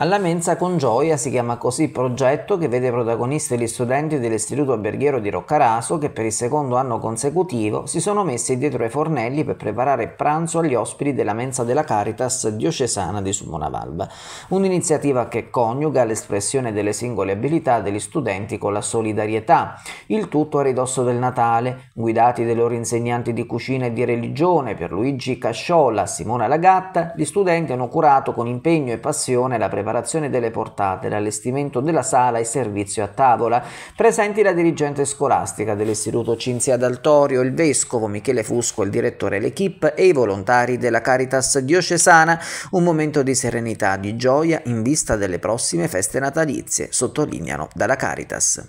Alla mensa con gioia si chiama così il progetto che vede protagonisti gli studenti dell'Istituto Alberghiero di Roccaraso che per il secondo anno consecutivo si sono messi dietro ai fornelli per preparare pranzo agli ospiti della mensa della Caritas diocesana di Sumonavalba. Un'iniziativa che coniuga l'espressione delle singole abilità degli studenti con la solidarietà. Il tutto a ridosso del Natale, guidati dai loro insegnanti di cucina e di religione, per Luigi Casciola, Simona Lagatta, gli studenti hanno curato con impegno e passione la preparazione preparazione delle portate, l'allestimento della sala e servizio a tavola. Presenti la dirigente scolastica dell'Istituto Cinzia d'Altorio, il vescovo Michele Fusco, il direttore, l'equipe e i volontari della Caritas diocesana. Un momento di serenità, di gioia in vista delle prossime feste natalizie, sottolineano dalla Caritas.